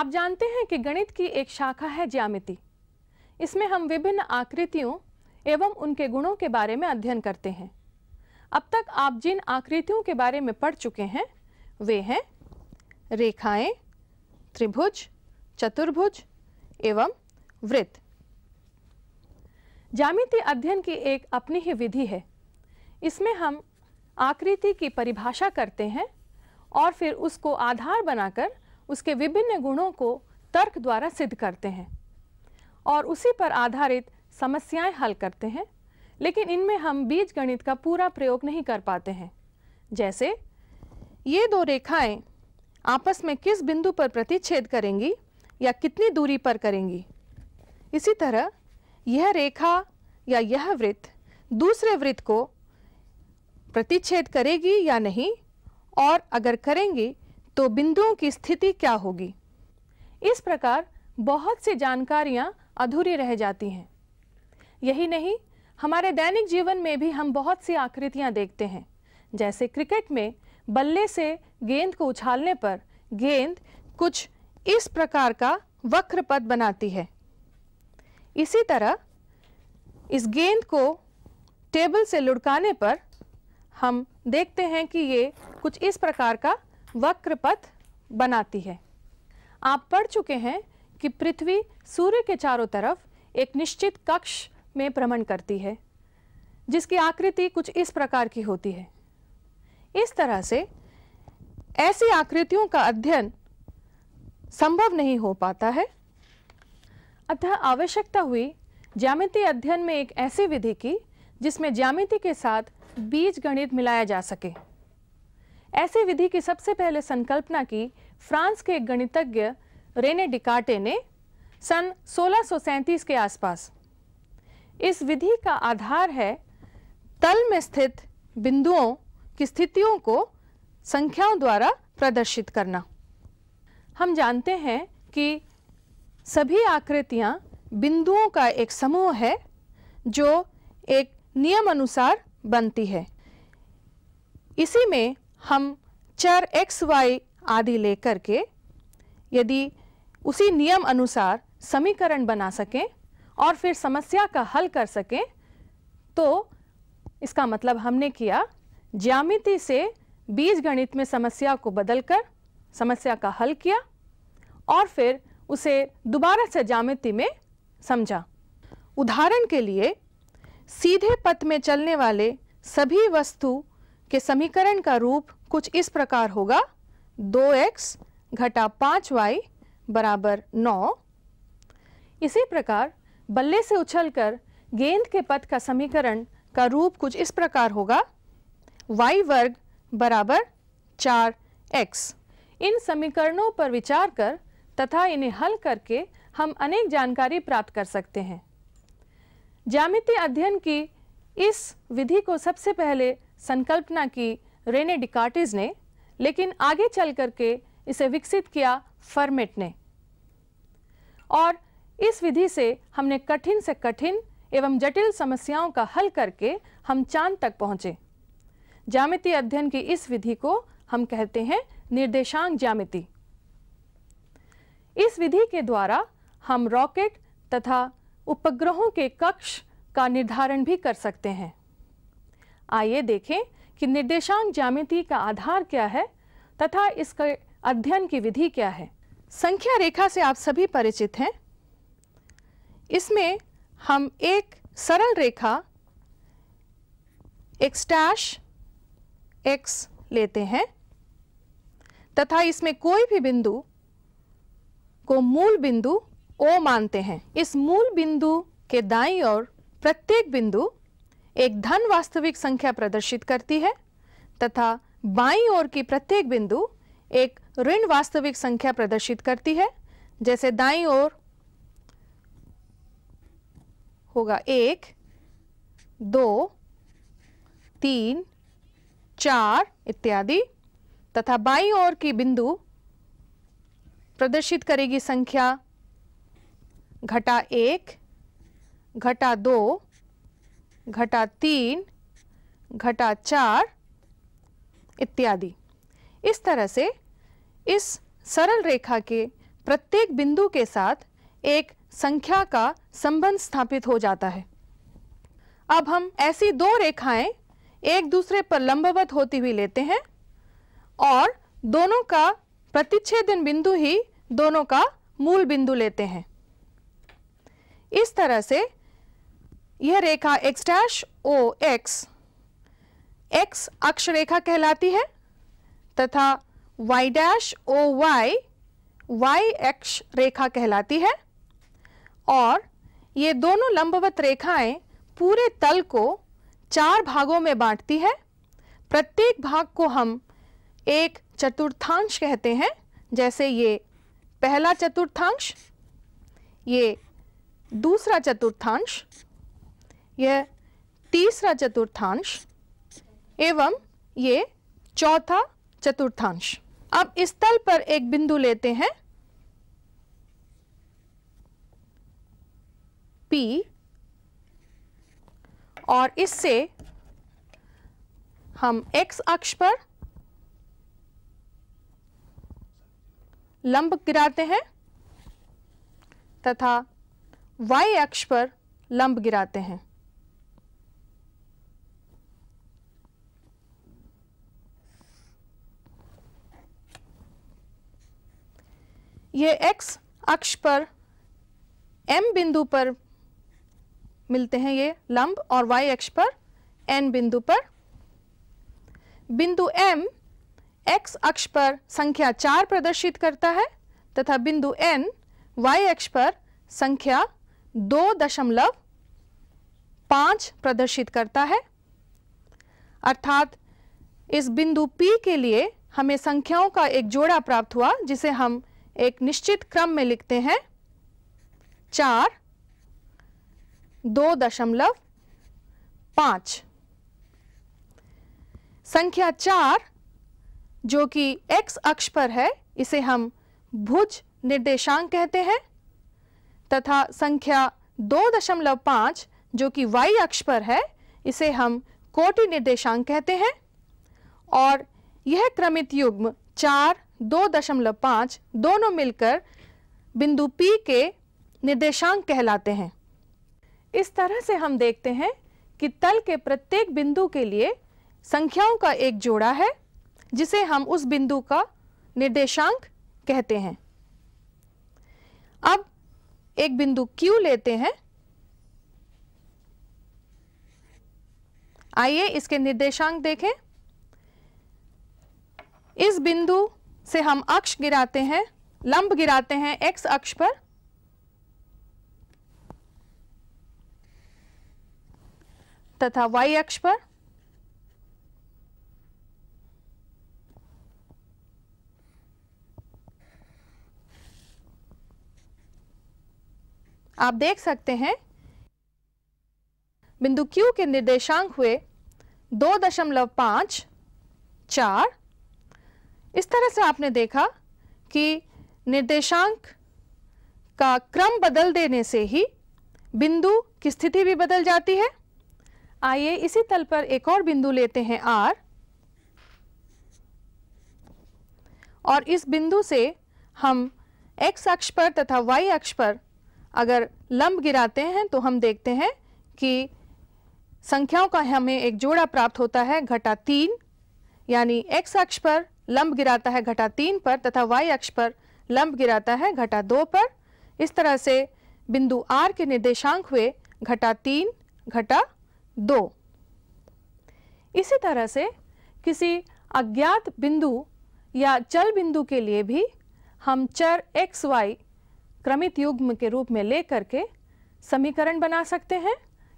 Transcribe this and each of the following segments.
आप जानते हैं कि गणित की एक शाखा है ज्यामिति इसमें हम विभिन्न आकृतियों एवं उनके गुणों के बारे में अध्ययन करते हैं अब तक आप जिन आकृतियों के बारे में पढ़ चुके हैं वे हैं रेखाएं, त्रिभुज चतुर्भुज एवं वृत्त ज्यामिति अध्ययन की एक अपनी ही विधि है इसमें हम आकृति की परिभाषा करते हैं और फिर उसको आधार बनाकर उसके विभिन्न गुणों को तर्क द्वारा सिद्ध करते हैं और उसी पर आधारित समस्याएं हल करते हैं लेकिन इनमें हम बीज गणित का पूरा प्रयोग नहीं कर पाते हैं जैसे ये दो रेखाएं आपस में किस बिंदु पर प्रतिच्छेद करेंगी या कितनी दूरी पर करेंगी इसी तरह यह रेखा या यह वृत्त दूसरे वृत्त को प्रतिच्छेद करेगी या नहीं और अगर करेंगी तो बिंदुओं की स्थिति क्या होगी इस प्रकार बहुत सी जानकारियाँ अधूरी रह जाती हैं यही नहीं हमारे दैनिक जीवन में भी हम बहुत सी आकृतियाँ देखते हैं जैसे क्रिकेट में बल्ले से गेंद को उछालने पर गेंद कुछ इस प्रकार का वक्र पद बनाती है इसी तरह इस गेंद को टेबल से लुढ़काने पर हम देखते हैं कि ये कुछ इस प्रकार का वक्र पथ बनाती है आप पढ़ चुके हैं कि पृथ्वी सूर्य के चारों तरफ एक निश्चित कक्ष में भ्रमण करती है जिसकी आकृति कुछ इस प्रकार की होती है इस तरह से ऐसी आकृतियों का अध्ययन संभव नहीं हो पाता है अतः आवश्यकता हुई ज्यामिति अध्ययन में एक ऐसी विधि की जिसमें ज्यामिति के साथ बीज गणित मिलाया जा सके ऐसी विधि की सबसे पहले संकल्पना की फ्रांस के एक गणितज्ञ रेने डिकाटे ने सन सोलह के आसपास इस विधि का आधार है तल में स्थित बिंदुओं की स्थितियों को संख्याओं द्वारा प्रदर्शित करना हम जानते हैं कि सभी आकृतियां बिंदुओं का एक समूह है जो एक नियम अनुसार बनती है इसी में हम चर एक्स वाई आदि लेकर के यदि उसी नियम अनुसार समीकरण बना सकें और फिर समस्या का हल कर सकें तो इसका मतलब हमने किया ज्यामिति से बीज गणित में समस्या को बदलकर समस्या का हल किया और फिर उसे दोबारा से ज्यामिति में समझा उदाहरण के लिए सीधे पथ में चलने वाले सभी वस्तु कि समीकरण का रूप कुछ इस प्रकार होगा दो एक्स घटा पांच वाई बराबर नौ इसी प्रकार बल्ले से उछलकर गेंद के पथ का समीकरण का रूप कुछ इस प्रकार होगा y वर्ग बराबर चार एक्स इन समीकरणों पर विचार कर तथा इन्हें हल करके हम अनेक जानकारी प्राप्त कर सकते हैं ज्यामिति अध्ययन की इस विधि को सबसे पहले संकल्पना की रेने डिकार्टिज ने लेकिन आगे चल करके इसे विकसित किया फर्मेट ने और इस विधि से हमने कठिन से कठिन एवं जटिल समस्याओं का हल करके हम चांद तक पहुँचे ज्यामिति अध्ययन की इस विधि को हम कहते हैं निर्देशांक ज्यामिति इस विधि के द्वारा हम रॉकेट तथा उपग्रहों के कक्ष का निर्धारण भी कर सकते हैं आइए देखें कि निर्देशांक ज्यामिति का आधार क्या है तथा इसके अध्ययन की विधि क्या है संख्या रेखा से आप सभी परिचित हैं इसमें हम एक सरल रेखा एक्स डैश एक्स लेते हैं तथा इसमें कोई भी बिंदु को मूल बिंदु ओ मानते हैं इस मूल बिंदु के दाई ओर प्रत्येक बिंदु एक धन वास्तविक संख्या प्रदर्शित करती है तथा बाई ओर की प्रत्येक बिंदु एक ऋण वास्तविक संख्या प्रदर्शित करती है जैसे दाई ओर होगा एक दो तीन चार इत्यादि तथा बाई ओर की बिंदु प्रदर्शित करेगी संख्या घटा एक घटा दो घटा तीन घटा चार इत्यादि इस तरह से इस सरल रेखा के प्रत्येक बिंदु के साथ एक संख्या का संबंध स्थापित हो जाता है अब हम ऐसी दो रेखाएं एक दूसरे पर लंबवत होती हुई लेते हैं और दोनों का प्रतिच्छेदन बिंदु ही दोनों का मूल बिंदु लेते हैं इस तरह से यह रेखा X dash O X X अक्ष रेखा कहलाती है तथा y dash O Y Y अक्ष रेखा कहलाती है और ये दोनों लंबवत रेखाएं पूरे तल को चार भागों में बांटती है प्रत्येक भाग को हम एक चतुर्थांश कहते हैं जैसे ये पहला चतुर्थांश ये दूसरा चतुर्थांश यह तीसरा चतुर्थांश एवं ये चौथा चतुर्थांश अब इस तल पर एक बिंदु लेते हैं P और इससे हम x अक्ष पर लंब गिराते हैं तथा y अक्ष पर लंब गिराते हैं ये x अक्ष पर m बिंदु पर मिलते हैं ये लंब और y अक्ष पर n बिंदु पर बिंदु m x अक्ष पर संख्या चार प्रदर्शित करता है तथा बिंदु n y अक्ष पर संख्या दो दशमलव पांच प्रदर्शित करता है अर्थात इस बिंदु P के लिए हमें संख्याओं का एक जोड़ा प्राप्त हुआ जिसे हम एक निश्चित क्रम में लिखते हैं चार दो दशमलव पाँच संख्या चार जो कि x अक्ष पर है इसे हम भुज निर्देशांक कहते हैं तथा संख्या दो दशमलव पांच जो कि y अक्ष पर है इसे हम कोटि निर्देशांक कहते हैं और यह क्रमित युग्म चार 2.5 दोनों मिलकर बिंदु P के निर्देशांक कहलाते हैं इस तरह से हम देखते हैं कि तल के प्रत्येक बिंदु के लिए संख्याओं का एक जोड़ा है जिसे हम उस बिंदु का निर्देशांक कहते हैं अब एक बिंदु Q लेते हैं आइए इसके निर्देशांक देखें इस बिंदु से हम अक्ष गिराते हैं लंब गिराते हैं एक्स अक्ष पर तथा वाई अक्ष पर आप देख सकते हैं बिंदु Q के निर्देशांक हुए दो दशमलव पांच चार इस तरह से आपने देखा कि निर्देशांक का क्रम बदल देने से ही बिंदु की स्थिति भी बदल जाती है आइए इसी तल पर एक और बिंदु लेते हैं आर और इस बिंदु से हम एक्स अक्ष पर तथा वाई अक्ष पर अगर लंब गिराते हैं तो हम देखते हैं कि संख्याओं का हमें एक जोड़ा प्राप्त होता है घटा तीन यानी एक्स अक्ष पर लंब गिराता है घटा तीन पर तथा वाई अक्ष पर लंब गिराता है घटा दो पर इस तरह से बिंदु आर के निर्देशांक हुए घटा तीन घटा दो इसी तरह से किसी अज्ञात बिंदु या चल बिंदु के लिए भी हम चर एक्स वाई क्रमित युग्म के रूप में ले करके समीकरण बना सकते हैं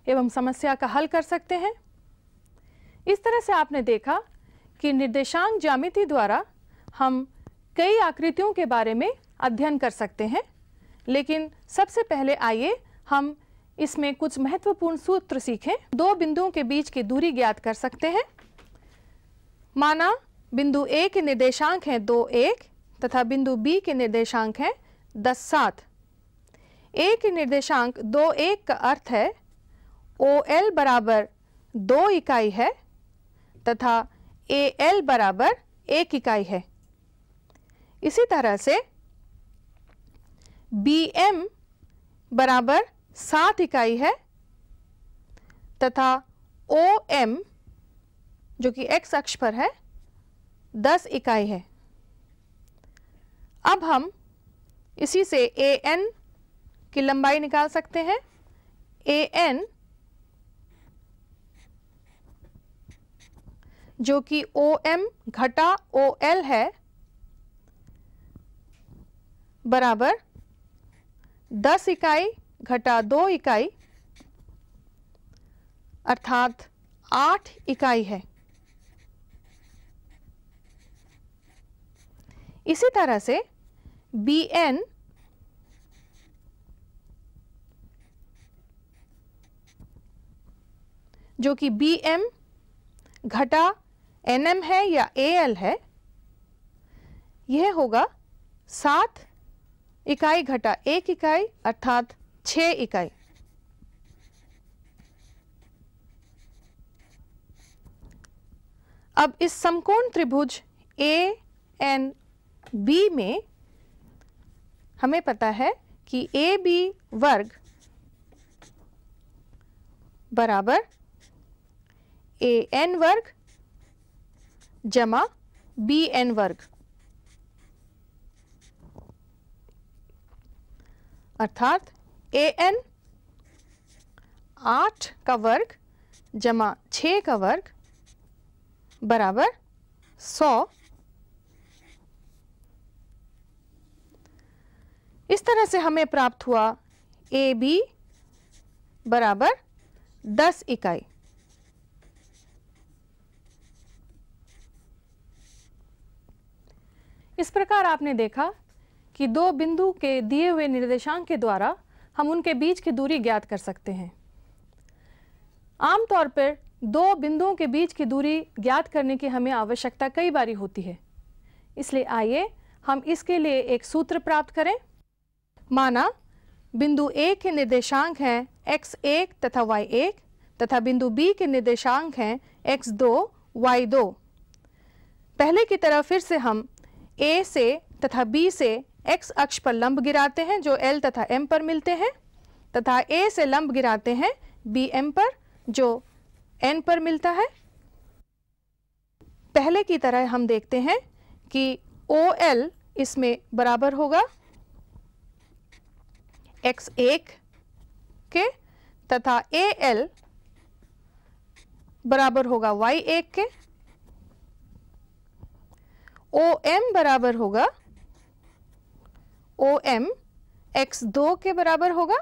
एवं समस्या का हल कर सकते हैं इस तरह से आपने देखा कि निर्देशांक ज्यामिति द्वारा हम कई आकृतियों के बारे में अध्ययन कर सकते हैं लेकिन सबसे पहले आइए हम इसमें कुछ महत्वपूर्ण सूत्र सीखें दो बिंदुओं के बीच की दूरी ज्ञात कर सकते हैं माना बिंदु ए के निर्देशांक हैं दो एक तथा बिंदु बी के निर्देशांक हैं दस सात ए के निर्देशांक दो एक का अर्थ है ओ एल बराबर दो इकाई है तथा ए एल बराबर एक इकाई है इसी तरह से बी एम बराबर सात इकाई है तथा ओ एम जो कि एक्स अक्ष पर है दस इकाई है अब हम इसी से ए एन की लंबाई निकाल सकते हैं ए एन जो कि ओ एम घटा ओ एल है बराबर दस इकाई घटा दो इकाई अर्थात आठ इकाई है इसी तरह से बी एन जो कि बी एम घटा एन एम है या ए एल है यह होगा सात इकाई घटा एक इकाई अर्थात छ इकाई अब इस समकोण त्रिभुज ए एन बी में हमें पता है कि ए बी वर्ग बराबर ए एन वर्ग जमा बी एन वर्ग अर्थात ए एन आठ का वर्ग जमा छ का वर्ग बराबर सौ इस तरह से हमें प्राप्त हुआ ए बी बराबर दस इकाई इस प्रकार आपने देखा कि दो बिंदु के दिए हुए निर्देशांक के द्वारा हम उनके बीच की दूरी ज्ञात कर सकते हैं आमतौर पर दो बिंदुओं के बीच की दूरी ज्ञात करने की हमें आवश्यकता कई बारी होती है इसलिए आइए हम इसके लिए एक सूत्र प्राप्त करें माना बिंदु ए के निर्देशांक हैं एक्स एक तथा वाई एक तथा बिंदु बी के निर्देशांक हैं एक्स दो वाई दो पहले की तरह फिर से हम ए से तथा बी से एक्स अक्ष पर लंब गिराते हैं जो एल तथा एम पर मिलते हैं तथा ए से लंब गिराते हैं बी एम पर जो एन पर मिलता है पहले की तरह हम देखते हैं कि ओ एल इसमें बराबर होगा एक्स एक के तथा ए एल बराबर होगा वाई एक के ओ एम बराबर होगा ओ एम एक्स दो के बराबर होगा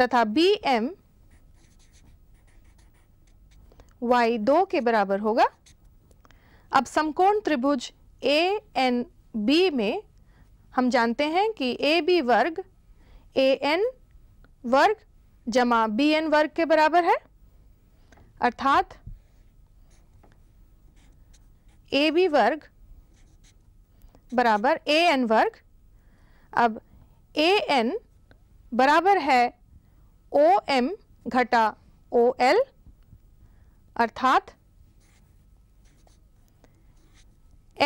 तथा बी एम वाई दो के बराबर होगा अब समकोण त्रिभुज ए एन बी में हम जानते हैं कि ए बी वर्ग ए एन वर्ग जमा बी एन वर्ग के बराबर है अर्थात ए बी वर्ग बराबर ए एन वर्ग अब ए एन बराबर है ओ एम घटा ओ एल अर्थात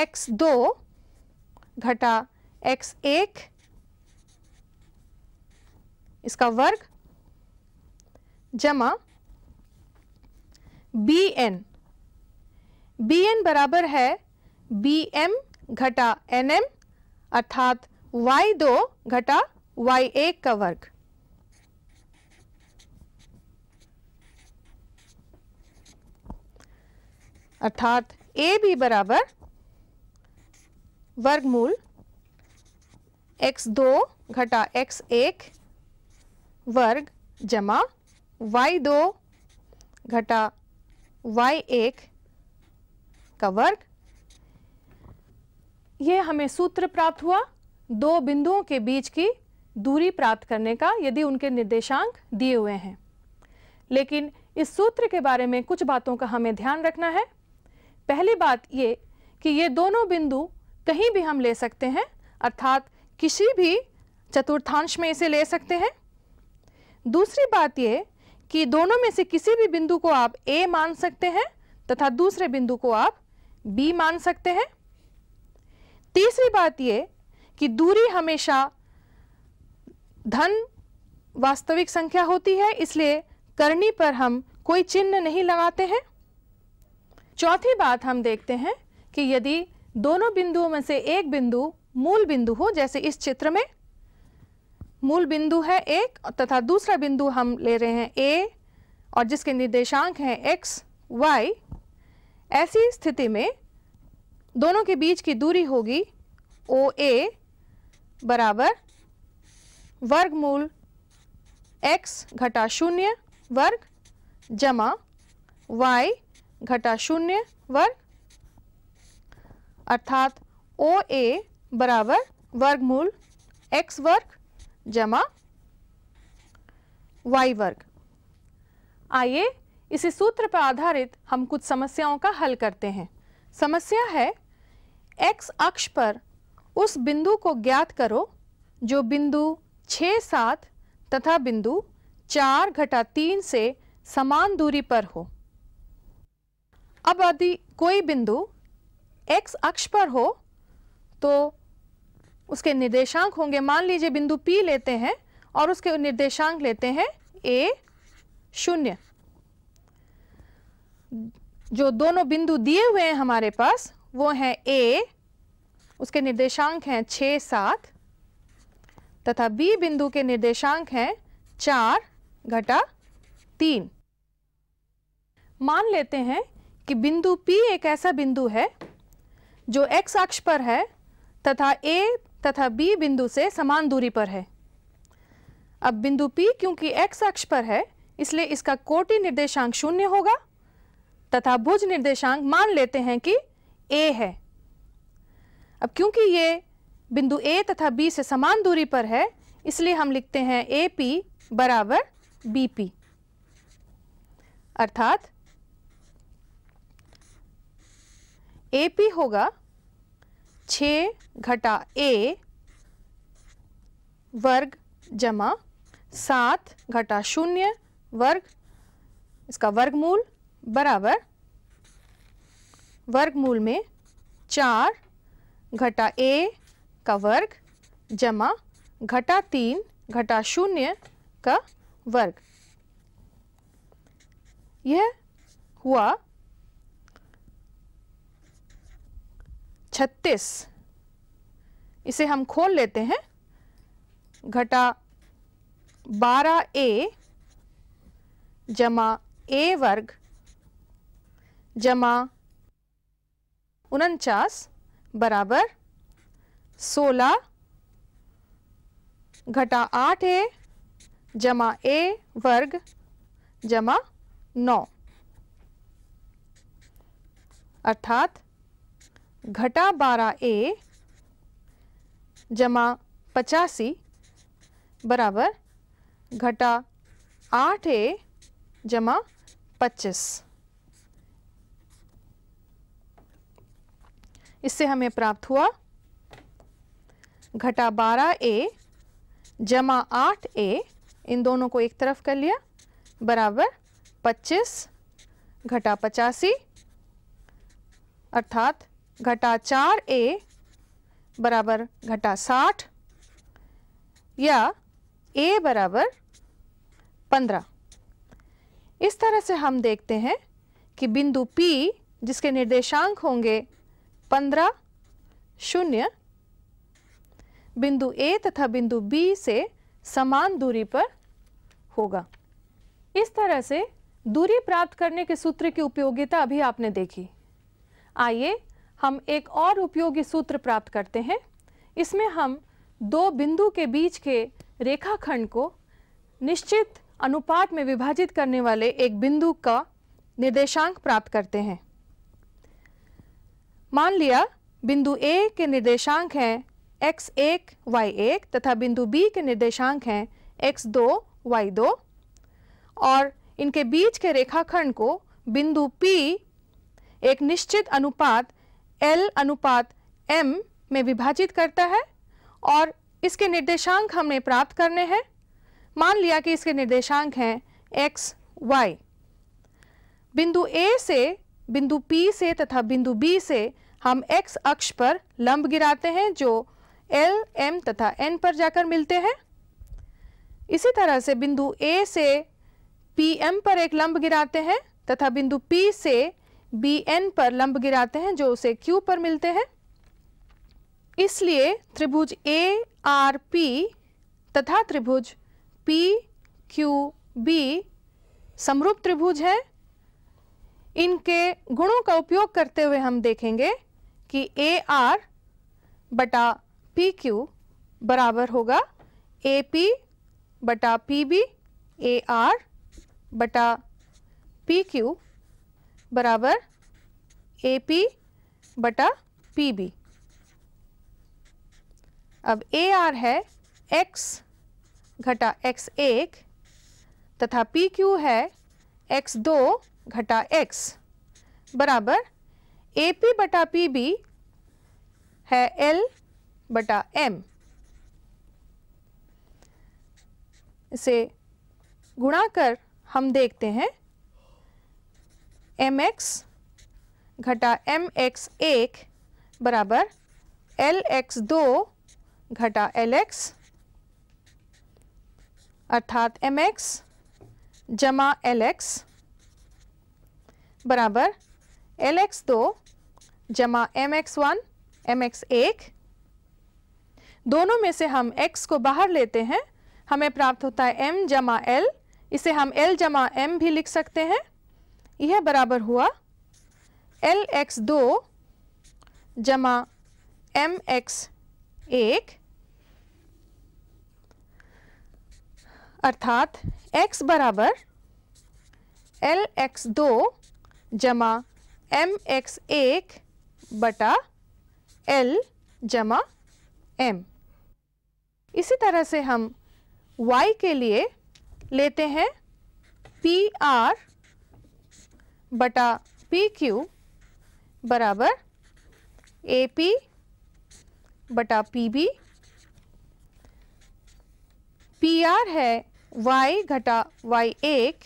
एक्स दो घटा एक्स एक इसका वर्ग जमा बी एन बी एन बराबर है बी एम घटा एन एम अर्थात वाई दो घटा वाई एक का वर्ग अर्थात ए बी बराबर वर्गमूल एक्स दो घटा एक्स एक वर्ग जमा वाई दो घटा वाई एक का वर्ग यह हमें सूत्र प्राप्त हुआ दो बिंदुओं के बीच की दूरी प्राप्त करने का यदि उनके निर्देशांक दिए हुए हैं लेकिन इस सूत्र के बारे में कुछ बातों का हमें ध्यान रखना है पहली बात ये कि ये दोनों बिंदु कहीं भी हम ले सकते हैं अर्थात किसी भी चतुर्थांश में इसे ले सकते हैं दूसरी बात ये कि दोनों में से किसी भी बिंदु को आप ए मान सकते हैं तथा दूसरे बिंदु को आप बी मान सकते हैं तीसरी बात यह कि दूरी हमेशा धन वास्तविक संख्या होती है इसलिए करनी पर हम कोई चिन्ह नहीं लगाते हैं चौथी बात हम देखते हैं कि यदि दोनों बिंदुओं में से एक बिंदु मूल बिंदु हो जैसे इस चित्र में मूल बिंदु है एक तथा दूसरा बिंदु हम ले रहे हैं ए और जिसके निर्देशांक हैं एक्स वाई ऐसी स्थिति में दोनों के बीच की दूरी होगी ओ ए बराबर वर्गमूल एक्स घटा शून्य वर्ग जमा y घटा शून्य वर्ग अर्थात ओ ए बराबर वर्गमूल एक्स वर्ग जमा y वर्ग आइए इसी सूत्र पर आधारित हम कुछ समस्याओं का हल करते हैं समस्या है x अक्ष पर उस बिंदु को ज्ञात करो जो बिंदु 6 सात तथा बिंदु चार घटा तीन से समान दूरी पर हो अब यदि कोई बिंदु x अक्ष पर हो तो उसके निर्देशांक होंगे मान लीजिए बिंदु P लेते हैं और उसके निर्देशांक लेते हैं a शून्य जो दोनों बिंदु दिए हुए हैं हमारे पास वो हैं ए उसके निर्देशांक हैं छ सात तथा बी बिंदु के निर्देशांक हैं चार घटा तीन मान लेते हैं कि बिंदु P एक ऐसा बिंदु है जो x अक्ष पर है तथा A तथा B बिंदु से समान दूरी पर है अब बिंदु P क्योंकि x अक्ष पर है इसलिए इसका कोटि निर्देशांक शून्य होगा तथा भुज निर्देशांक मान लेते हैं कि ए है अब क्योंकि ये बिंदु ए तथा बी से समान दूरी पर है इसलिए हम लिखते हैं ए पी बराबर बी पी अर्थात ए पी होगा छ घटा ए वर्ग जमा सात घटा शून्य वर्ग इसका वर्गमूल बराबर वर्गमूल में चार घटा ए का वर्ग जमा घटा तीन घटा शून्य का वर्ग यह हुआ छत्तीस इसे हम खोल लेते हैं घटा बारह ए जमा ए वर्ग जमा उनचास बराबर सोलह घटा आठ ए जमा ए वर्ग जमा नौ अर्थात घटा बारह ए जमा पचासी बराबर घटा आठ ए जमा पच्चीस इससे हमें प्राप्त हुआ घटा बारह ए जमा आठ ए इन दोनों को एक तरफ कर लिया बराबर पच्चीस घटा पचासी अर्थात घटा चार ए बराबर घटा साठ या ए बराबर पंद्रह इस तरह से हम देखते हैं कि बिंदु P जिसके निर्देशांक होंगे पंद्रह शून्य बिंदु ए तथा बिंदु बी से समान दूरी पर होगा इस तरह से दूरी प्राप्त करने के सूत्र की उपयोगिता अभी आपने देखी आइए हम एक और उपयोगी सूत्र प्राप्त करते हैं इसमें हम दो बिंदु के बीच के रेखाखंड को निश्चित अनुपात में विभाजित करने वाले एक बिंदु का निर्देशांक प्राप्त करते हैं मान लिया बिंदु ए के निर्देशांक हैं x1, एक एक तथा बिंदु B के निर्देशांक हैं x2, दो दो और इनके बीच के रेखाखंड को बिंदु P एक निश्चित अनुपात L अनुपात M में विभाजित करता है और इसके निर्देशांक हमने प्राप्त करने हैं मान लिया कि इसके निर्देशांक हैं x, y। बिंदु A से बिंदु P से तथा बिंदु B से हम x अक्ष पर लंब गिराते हैं जो L, M तथा N पर जाकर मिलते हैं इसी तरह से बिंदु A से PM पर एक लंब गिराते हैं तथा बिंदु P से BN पर लंब गिराते हैं जो उसे Q पर मिलते हैं इसलिए त्रिभुज ए आर पी तथा त्रिभुज पी क्यू बी समरूप त्रिभुज है इनके गुणों का उपयोग करते हुए हम देखेंगे कि ए आर बटा पी क्यू बराबर होगा ए पी बटा पी बी ए आर बटा पी क्यू बराबर ए पी बटा पी बी अब ए आर है एक्स घटा एक्स एक तथा पी क्यू है एक्स दो घटा एक्स बराबर ए पी बटा पी बी है एल बटा एम इसे गुणा कर हम देखते हैं एम एक्स घटा एम एक्स एक बराबर एल एक्स दो घटा एल एक्स अर्थात एम एक्स जमा एल एक्स बराबर एल एक्स दो जमा M X one M X एक दोनों में से हम x को बाहर लेते हैं हमें प्राप्त होता है m जमा एल इसे हम l जमा एम भी लिख सकते हैं यह बराबर हुआ एल एक्स दो जमा एम एक्स एक अर्थात x बराबर एल एक्स दो जमा एम एक्स एक बटा एल जमा एम इसी तरह से हम y के लिए लेते हैं पी आर बटा पी क्यू बराबर ए पी बटा पी बी पी आर है y घटा y एक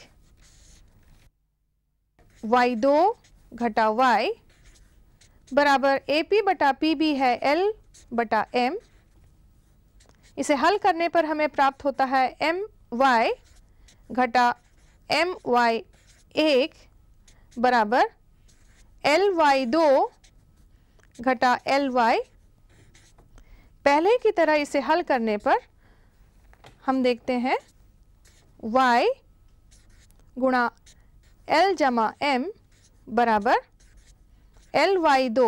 y दो घटा y बराबर ए पी बटा पी बी है एल बटा एम इसे हल करने पर हमें प्राप्त होता है एम वाई घटा एम वाई एक बराबर एल वाई दो घटा एल वाई पहले की तरह इसे हल करने पर हम देखते हैं y गुणा एल जमा एम बराबर एल वाई दो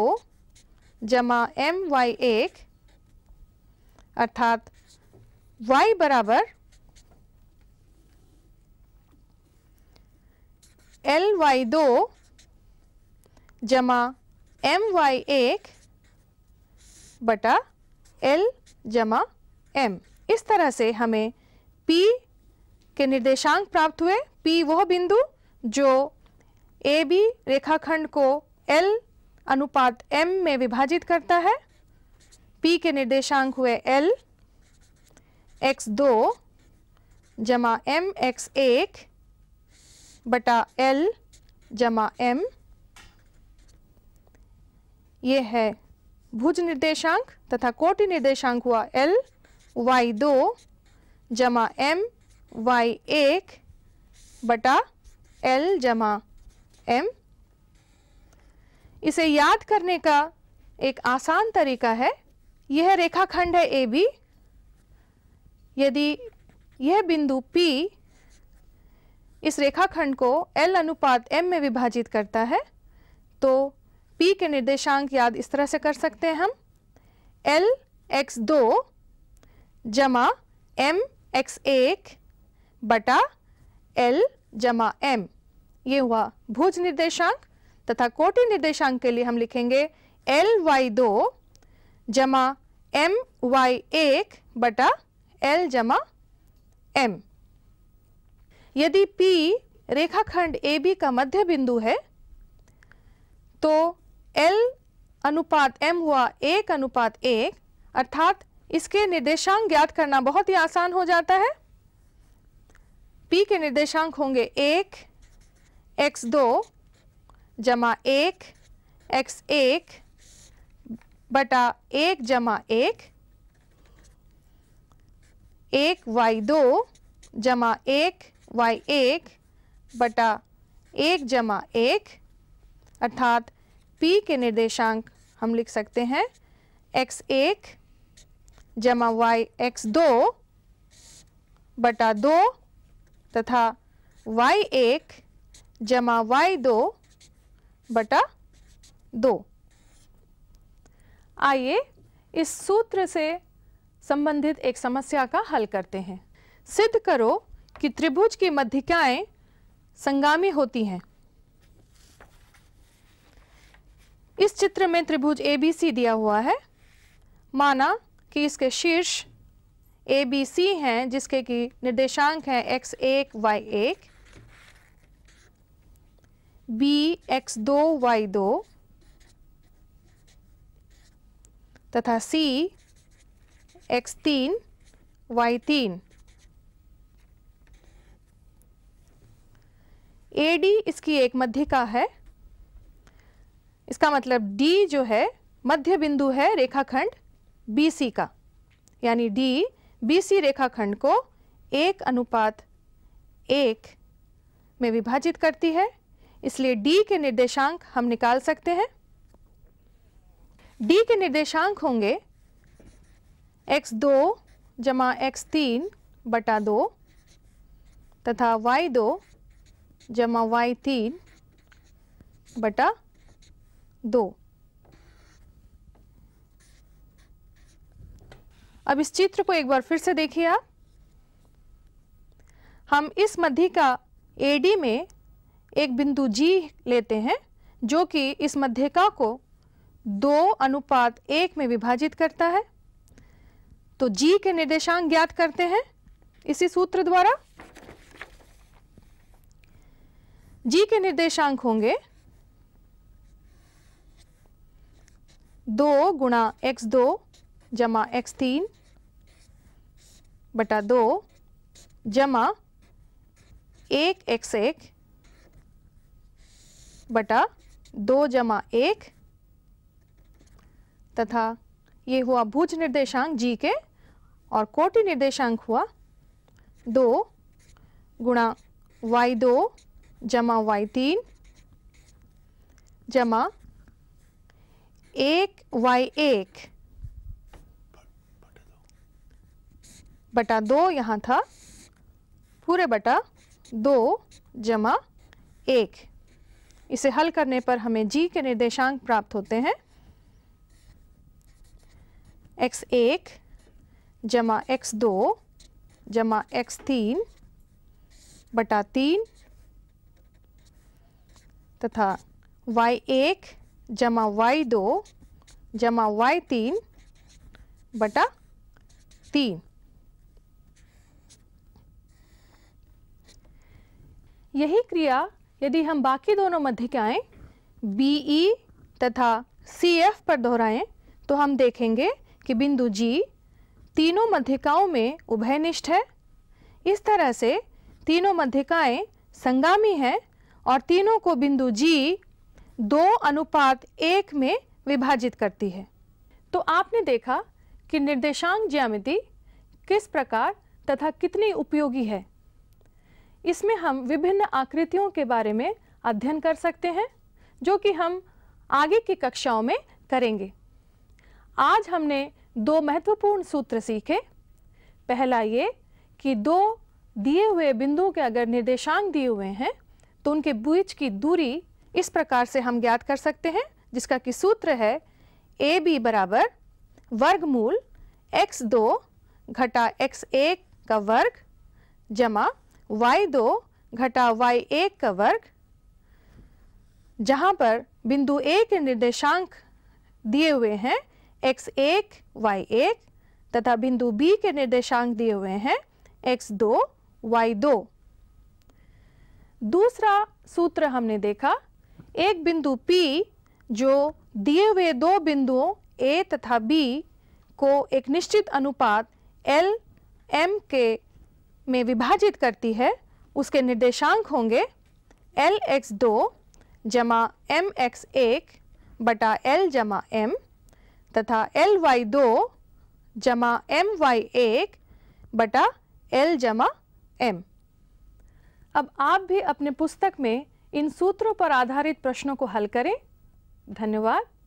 जमा एम वाई एक अर्थात y बराबर एल वाई दो जमा एम वाई एक बटा एल जमा एम इस तरह से हमें P के निर्देशांक प्राप्त हुए P वह बिंदु जो ए बी रेखाखंड को L अनुपात m में विभाजित करता है p के निर्देशांक हुए l x2 दो जमा एम एक्स एक बटा एल जमा एम ये है भुज निर्देशांक तथा कोटि निर्देशांक हुआ एल वाई दो जमा एम वाई एक बटा एल जमा एम इसे याद करने का एक आसान तरीका है यह रेखाखंड है ए बी यदि यह बिंदु P इस रेखाखंड को L अनुपात M में विभाजित करता है तो P के निर्देशांक याद इस तरह से कर सकते हैं हम L एक्स दो जमा एम एक्स एक बटा एल जमा एम ये हुआ भुज निर्देशांक तथा कोटि निर्देशांक के लिए हम लिखेंगे एल वाई दो जमा एम वाई एक बटा एल जमा एम यदि P रेखाखंड ए बी का मध्य बिंदु है तो L अनुपात M हुआ एक अनुपात एक अर्थात इसके निर्देशांक ज्ञात करना बहुत ही आसान हो जाता है P के निर्देशांक होंगे एक एक्स दो जमा एक एक्स एक बटा एक जमा एक एक वाई दो जमा एक वाई एक बटा एक जमा एक अर्थात p के निर्देशांक हम लिख सकते हैं एक्स एक जमा वाई एक्स दो बटा दो तथा वाई एक जमा वाई दो बटा दो आइए इस सूत्र से संबंधित एक समस्या का हल करते हैं सिद्ध करो कि त्रिभुज की मध्यिकाएं संगामी होती हैं इस चित्र में त्रिभुज ए बी सी दिया हुआ है माना कि इसके शीर्ष ए बी सी हैं जिसके कि निर्देशांक हैं एक्स एक वाई एक बी एक्स दो वाई दो तथा सी एक्स तीन वाई तीन ए डी इसकी एक मध्यिका है इसका मतलब डी जो है मध्य बिंदु है रेखाखंड बी सी का यानी डी बी सी रेखाखंड को एक अनुपात एक में विभाजित करती है इसलिए डी के निर्देशांक हम निकाल सकते हैं डी के निर्देशांक होंगे एक्स दो जमा एक्स तीन बटा दो तथा वाई दो जमा वाई तीन बटा दो अब इस चित्र को एक बार फिर से देखिए आप हम इस मध्य का एडी में एक बिंदु जी लेते हैं जो कि इस मध्यिका को दो अनुपात एक में विभाजित करता है तो जी के निर्देशांक ज्ञात करते हैं इसी सूत्र द्वारा जी के निर्देशांक होंगे दो गुणा एक्स दो जमा एक्स तीन बटा दो जमा एक एक्स एक बटा दो जमा एक तथा ये हुआ भुज निर्देशांक जी के और कोटि निर्देशांक हुआ दो गुणा वाई दो जमा वाई तीन जमा एक वाई एक बटा दो यहाँ था पूरे बटा दो जमा एक इसे हल करने पर हमें जी के निर्देशांक प्राप्त होते हैं एक्स एक जमा एक्स दो जमा एक्स तीन बटा तीन तथा वाई एक जमा वाई दो जमा वाई तीन बटा तीन यही क्रिया यदि हम बाकी दोनों मध्यिकाएँ बी ई e तथा सी एफ पर दोहराएं तो हम देखेंगे कि बिंदु जी तीनों मध्यिकाओं में उभयनिष्ठ है इस तरह से तीनों मध्यिकाएं संगामी हैं और तीनों को बिंदु जी दो अनुपात एक में विभाजित करती है तो आपने देखा कि निर्देशांक ज्यामिति किस प्रकार तथा कितनी उपयोगी है इसमें हम विभिन्न आकृतियों के बारे में अध्ययन कर सकते हैं जो कि हम आगे की कक्षाओं में करेंगे आज हमने दो महत्वपूर्ण सूत्र सीखे पहला ये कि दो दिए हुए बिंदुओं के अगर निर्देशांक दिए हुए हैं तो उनके बीच की दूरी इस प्रकार से हम ज्ञात कर सकते हैं जिसका कि सूत्र है ए बी बराबर वर्गमूल एक्स दो घटा एक्स एक का वर्ग जमा वाई दो घटा वाई एक का वर्ग जहां पर बिंदु ए के निर्देशांक दिए हुए हैं एक्स एक एक तथा बिंदु B के निर्देशांक दिए हुए हैं x दो वाई दो दूसरा सूत्र हमने देखा एक बिंदु P जो दिए हुए दो बिंदुओं A तथा B को एक निश्चित अनुपात L M के में विभाजित करती है उसके निर्देशांक होंगे एल एक्स दो जमा एम एक्स एक बटा एल जमा एम तथा एल वाई दो जमा एम वाई एक बटा एल जमा एम अब आप भी अपने पुस्तक में इन सूत्रों पर आधारित प्रश्नों को हल करें धन्यवाद